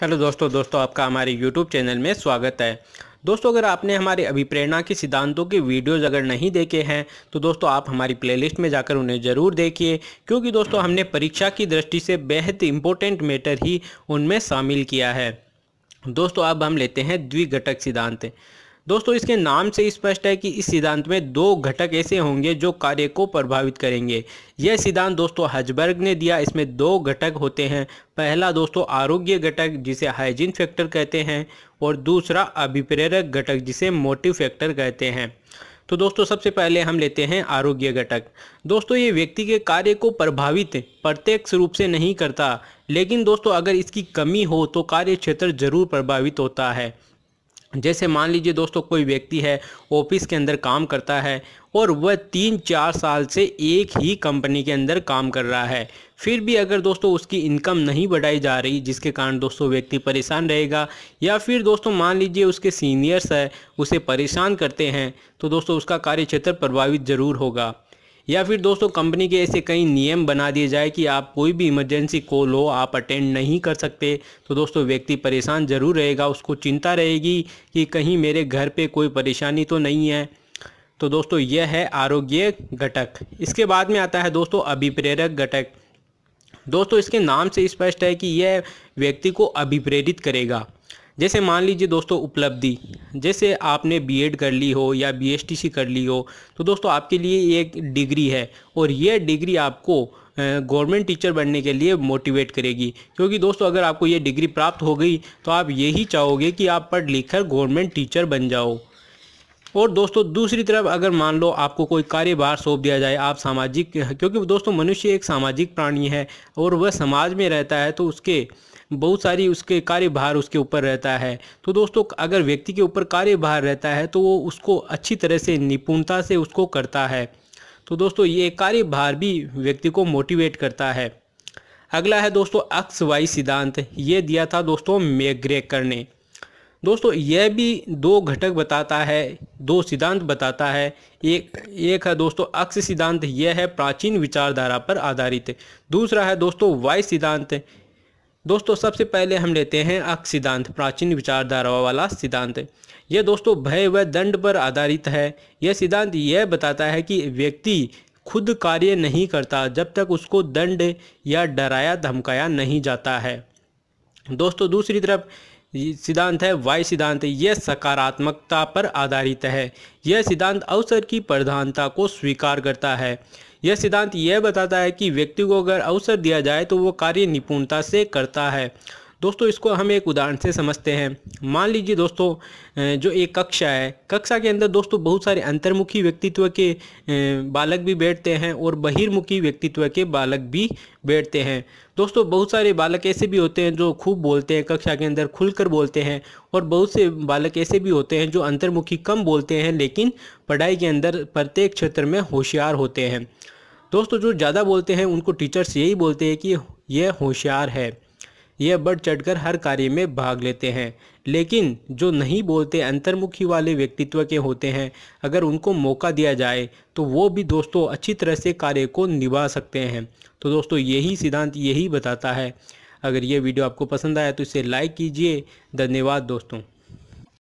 hello दोस्तों दोस्तों आपका हमारे यूट्यूब चैनल में स्वागत है दोस्तों अगर आपने हमारे अभिप्रेरणा के सिद्धांतों के वीडियोज़ अगर नहीं देखे हैं तो दोस्तों आप हमारी प्लेलिस्ट में जाकर उन्हें ज़रूर देखिए क्योंकि दोस्तों हमने परीक्षा की दृष्टि से बेहद इम्पोर्टेंट मैटर ही उनमें शामिल किया है दोस्तों अब हम लेते हैं द्विघटक सिद्धांत दोस्तों इसके नाम से स्पष्ट है कि इस सिद्धांत में दो घटक ऐसे होंगे जो कार्य को प्रभावित करेंगे यह सिद्धांत दोस्तों हजबर्ग ने दिया इसमें दो घटक होते हैं पहला दोस्तों आरोग्य घटक जिसे हाइजीन फैक्टर कहते हैं और दूसरा अभिप्रेरक घटक जिसे मोटिव फैक्टर कहते हैं तो दोस्तों सबसे पहले हम लेते हैं आरोग्य घटक दोस्तों ये व्यक्ति के कार्य को प्रभावित प्रत्यक्ष रूप से नहीं करता लेकिन दोस्तों अगर इसकी कमी हो तो कार्य क्षेत्र जरूर प्रभावित होता है जैसे मान लीजिए दोस्तों कोई व्यक्ति है ऑफिस के अंदर काम करता है और वह तीन चार साल से एक ही कंपनी के अंदर काम कर रहा है फिर भी अगर दोस्तों उसकी इनकम नहीं बढ़ाई जा रही जिसके कारण दोस्तों व्यक्ति परेशान रहेगा या फिर दोस्तों मान लीजिए उसके सीनियर्स है उसे परेशान करते हैं तो दोस्तों उसका कार्य क्षेत्र प्रभावित ज़रूर होगा या फिर दोस्तों कंपनी के ऐसे कई नियम बना दिए जाए कि आप कोई भी इमरजेंसी कॉल हो आप अटेंड नहीं कर सकते तो दोस्तों व्यक्ति परेशान ज़रूर रहेगा उसको चिंता रहेगी कि कहीं मेरे घर पर कोई परेशानी तो नहीं है तो दोस्तों यह है आरोग्य घटक इसके बाद में आता है दोस्तों अभिप्रेरक घटक दोस्तों इसके नाम से स्पष्ट है कि यह व्यक्ति को अभिप्रेरित करेगा जैसे मान लीजिए दोस्तों उपलब्धि जैसे आपने बीएड कर ली हो या बीएसटीसी कर ली हो तो दोस्तों आपके लिए एक डिग्री है और यह डिग्री आपको गवर्नमेंट टीचर बनने के लिए मोटिवेट करेगी क्योंकि दोस्तों अगर आपको ये डिग्री प्राप्त हो गई तो आप यही चाहोगे कि आप पढ़ लिख कर गवर्नमेंट टीचर बन जाओ और दोस्तों दूसरी तरफ अगर मान लो आपको कोई कार्यभार सौंप दिया जाए आप सामाजिक क्योंकि दोस्तों मनुष्य एक सामाजिक प्राणी है और वह समाज में रहता है तो उसके बहुत सारी उसके कार्यभार उसके ऊपर रहता है तो दोस्तों अगर व्यक्ति के ऊपर कार्यभार रहता है तो वो उसको अच्छी तरह से निपुणता से उसको करता है तो दोस्तों ये कार्यभार भी व्यक्ति को मोटिवेट करता है अगला है दोस्तों अक्स वाई सिद्धांत ये दिया था दोस्तों मेग्रेकर ने दोस्तों यह भी दो घटक बताता है दो सिद्धांत बताता है एक एक है दोस्तों अक्ष सिद्धांत यह है प्राचीन विचारधारा पर आधारित दूसरा है दोस्तों वाय सिद्धांत दोस्तों सबसे पहले हम लेते हैं अक्ष सिद्धांत प्राचीन विचारधारा वाला सिद्धांत यह दोस्तों भय व दंड पर आधारित है यह सिद्धांत यह बताता है कि व्यक्ति खुद कार्य नहीं करता जब तक उसको दंड या डराया धमकाया नहीं जाता है दोस्तों दूसरी तरफ सिद्धांत है वाई सिद्धांत यह सकारात्मकता पर आधारित है यह सिद्धांत अवसर की प्रधानता को स्वीकार करता है यह सिद्धांत यह बताता है कि व्यक्ति को अगर अवसर दिया जाए तो वो कार्य निपुणता से करता है दोस्तों इसको हम एक उदाहरण से समझते हैं मान लीजिए दोस्तों जो एक कक्षा है कक्षा के अंदर दोस्तों बहुत सारे अंतर्मुखी व्यक्तित्व के बालक भी बैठते हैं और बहिर्मुखी व्यक्तित्व के बालक भी बैठते हैं दोस्तों बहुत सारे बालक ऐसे भी होते हैं जो खूब बोलते हैं कक्षा के अंदर खुलकर बोलते हैं और बहुत से बालक ऐसे भी होते हैं जो अंतर्मुखी कम बोलते हैं लेकिन पढ़ाई के अंदर प्रत्येक क्षेत्र में होशियार होते हैं दोस्तों जो ज़्यादा बोलते हैं उनको टीचर्स यही बोलते हैं कि यह होशियार है यह बढ़ चढ़कर हर कार्य में भाग लेते हैं लेकिन जो नहीं बोलते अंतर्मुखी वाले व्यक्तित्व के होते हैं अगर उनको मौका दिया जाए तो वो भी दोस्तों अच्छी तरह से कार्य को निभा सकते हैं तो दोस्तों यही सिद्धांत यही बताता है अगर ये वीडियो आपको पसंद आया तो इसे लाइक कीजिए धन्यवाद दोस्तों